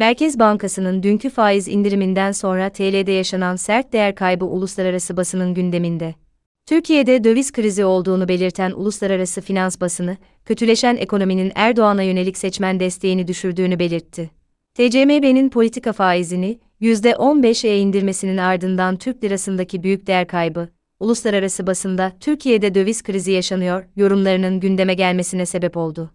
Merkez Bankası'nın dünkü faiz indiriminden sonra TL'de yaşanan sert değer kaybı uluslararası basının gündeminde. Türkiye'de döviz krizi olduğunu belirten uluslararası finans basını, kötüleşen ekonominin Erdoğan'a yönelik seçmen desteğini düşürdüğünü belirtti. TCMB'nin politika faizini %15'e indirmesinin ardından Türk lirasındaki büyük değer kaybı, uluslararası basında Türkiye'de döviz krizi yaşanıyor yorumlarının gündeme gelmesine sebep oldu.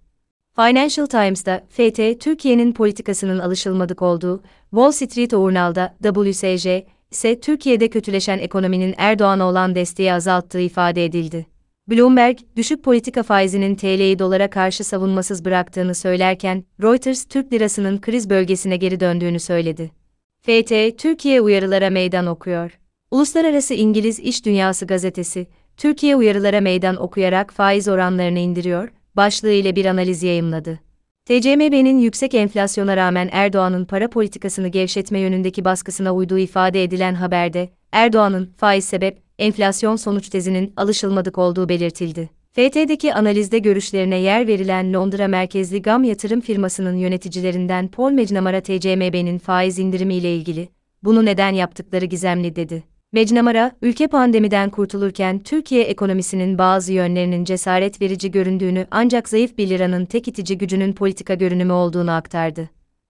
Financial Times'da FT Türkiye'nin politikasının alışılmadık olduğu, Wall Street Journal'da WSJ ise Türkiye'de kötüleşen ekonominin Erdoğan'a olan desteği azalttığı ifade edildi. Bloomberg, düşük politika faizinin TL'yi dolara karşı savunmasız bıraktığını söylerken, Reuters Türk lirasının kriz bölgesine geri döndüğünü söyledi. FT Türkiye uyarılara meydan okuyor. Uluslararası İngiliz İş Dünyası gazetesi, Türkiye uyarılara meydan okuyarak faiz oranlarını indiriyor, başlığıyla bir analiz yayımladı. TCMB'nin yüksek enflasyona rağmen Erdoğan'ın para politikasını gevşetme yönündeki baskısına uyduğu ifade edilen haberde, Erdoğan'ın faiz sebep, enflasyon sonuç tezinin alışılmadık olduğu belirtildi. FT'deki analizde görüşlerine yer verilen Londra merkezli GAM yatırım firmasının yöneticilerinden Paul McNamara TCMB'nin faiz indirimiyle ilgili, bunu neden yaptıkları gizemli dedi. Vecnamara, ülke pandemiden kurtulurken Türkiye ekonomisinin bazı yönlerinin cesaret verici göründüğünü ancak zayıf bir liranın tek itici gücünün politika görünümü olduğunu aktardı.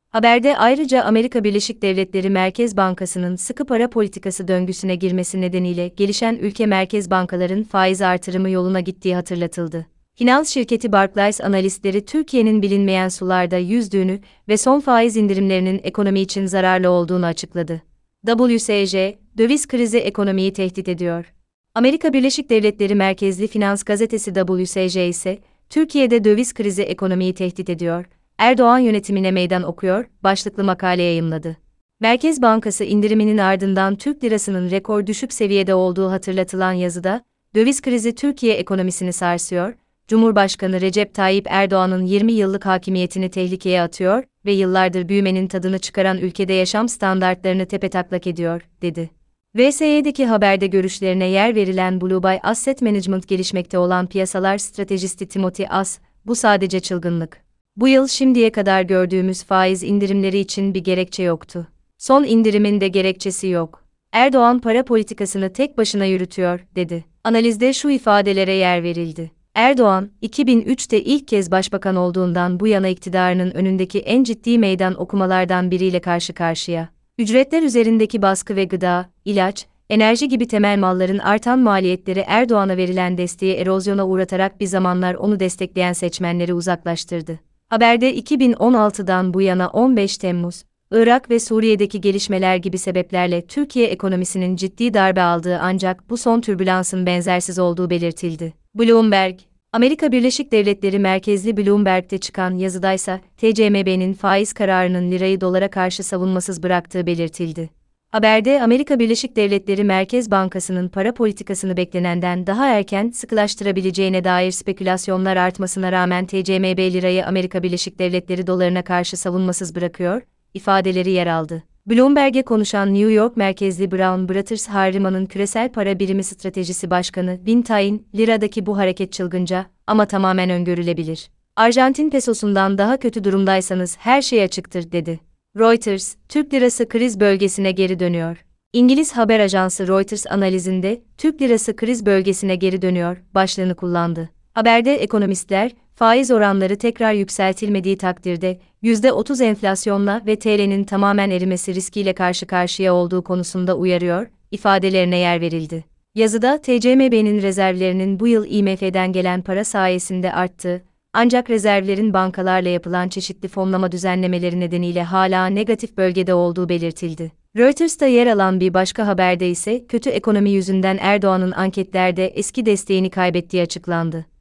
Haberde ayrıca Amerika Birleşik Devletleri Merkez Bankası'nın sıkı para politikası döngüsüne girmesi nedeniyle gelişen ülke merkez bankaların faiz artırımı yoluna gittiği hatırlatıldı. Finans şirketi Barclays analistleri Türkiye'nin bilinmeyen sularda yüzdüğünü ve son faiz indirimlerinin ekonomi için zararlı olduğunu açıkladı. WSJ, döviz krizi ekonomiyi tehdit ediyor. Amerika Birleşik Devletleri merkezli finans gazetesi WSJ ise, Türkiye'de döviz krizi ekonomiyi tehdit ediyor, Erdoğan yönetimine meydan okuyor, başlıklı makale yayımladı. Merkez Bankası indiriminin ardından Türk lirasının rekor düşük seviyede olduğu hatırlatılan yazıda, döviz krizi Türkiye ekonomisini sarsıyor, Cumhurbaşkanı Recep Tayyip Erdoğan'ın 20 yıllık hakimiyetini tehlikeye atıyor ve yıllardır büyümenin tadını çıkaran ülkede yaşam standartlarını tepetaklak ediyor, dedi. VSY'deki haberde görüşlerine yer verilen Blue Bay Asset Management gelişmekte olan piyasalar stratejisti Timothy As, bu sadece çılgınlık. Bu yıl şimdiye kadar gördüğümüz faiz indirimleri için bir gerekçe yoktu. Son indirimin de gerekçesi yok. Erdoğan para politikasını tek başına yürütüyor, dedi. Analizde şu ifadelere yer verildi. Erdoğan, 2003'te ilk kez başbakan olduğundan bu yana iktidarının önündeki en ciddi meydan okumalardan biriyle karşı karşıya. Ücretler üzerindeki baskı ve gıda, ilaç, enerji gibi temel malların artan maliyetleri Erdoğan'a verilen desteği erozyona uğratarak bir zamanlar onu destekleyen seçmenleri uzaklaştırdı. Haberde 2016'dan bu yana 15 Temmuz, Irak ve Suriye'deki gelişmeler gibi sebeplerle Türkiye ekonomisinin ciddi darbe aldığı ancak bu son türbülansın benzersiz olduğu belirtildi. Bloomberg Amerika Birleşik Devletleri merkezli Bloomberg'de çıkan yazıdaysa TCMB'nin faiz kararının lirayı dolara karşı savunmasız bıraktığı belirtildi. Haberde Amerika Birleşik Devletleri Merkez Bankası'nın para politikasını beklenenden daha erken sıkılaştırabileceğine dair spekülasyonlar artmasına rağmen TCMB lirayı Amerika Birleşik Devletleri dolarına karşı savunmasız bırakıyor, ifadeleri yer aldı. Bloomberg'e konuşan New York merkezli Brown Brothers Harriman'ın küresel para birimi stratejisi başkanı Tain, liradaki bu hareket çılgınca ama tamamen öngörülebilir. Arjantin pesosundan daha kötü durumdaysanız her şey açıktır dedi. Reuters, Türk lirası kriz bölgesine geri dönüyor. İngiliz haber ajansı Reuters analizinde Türk lirası kriz bölgesine geri dönüyor başlığını kullandı. Haberde ekonomistler faiz oranları tekrar yükseltilmediği takdirde %30 enflasyonla ve TL'nin tamamen erimesi riskiyle karşı karşıya olduğu konusunda uyarıyor ifadelerine yer verildi. Yazıda TCMB'nin rezervlerinin bu yıl IMF'den gelen para sayesinde arttığı ancak rezervlerin bankalarla yapılan çeşitli fonlama düzenlemeleri nedeniyle hala negatif bölgede olduğu belirtildi. Reuters'ta yer alan bir başka haberde ise kötü ekonomi yüzünden Erdoğan'ın anketlerde eski desteğini kaybettiği açıklandı.